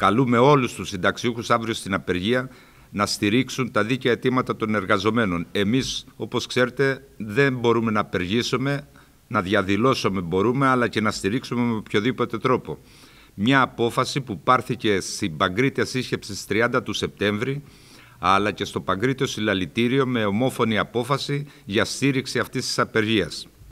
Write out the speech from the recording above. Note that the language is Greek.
Καλούμε όλους τους συνταξιούχους αύριο στην απεργία να στηρίξουν τα δίκαια αιτήματα των εργαζομένων. Εμείς, όπως ξέρετε, δεν μπορούμε να απεργήσουμε, να διαδηλώσουμε μπορούμε, αλλά και να στηρίξουμε με οποιοδήποτε τρόπο. Μια απόφαση που πάρθηκε στην Παγκρίτια Σύσκεψη 30 του Σεπτέμβρη, αλλά και στο Παγκρίτιο Συλλαλητήριο με ομόφωνη απόφαση για στήριξη αυτής της απεργίας.